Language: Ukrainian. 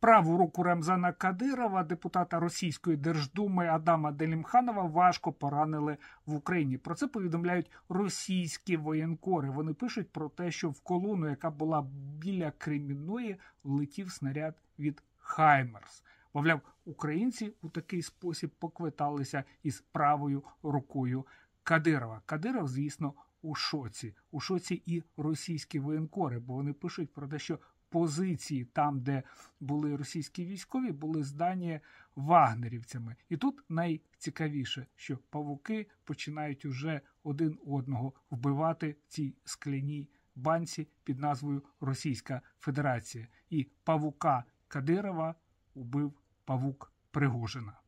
Праву руку Ремзана Кадирова, депутата Російської Держдуми Адама Делімханова, важко поранили в Україні. Про це повідомляють російські воєнкори. Вони пишуть про те, що в колону, яка була біля Кремінної, летів снаряд від Хаймерс. Мовляв, українці у такий спосіб поквиталися із правою рукою Кадирова. Кадиров, звісно, у шоці, у шоці і російські воєнкори, бо вони пишуть про те, що позиції, там, де були російські військові, були здані вагнерівцями. І тут найцікавіше, що павуки починають уже один одного вбивати в цій скляній банці під назвою Російська Федерація, і павука Кадирова убив павук Пригожина.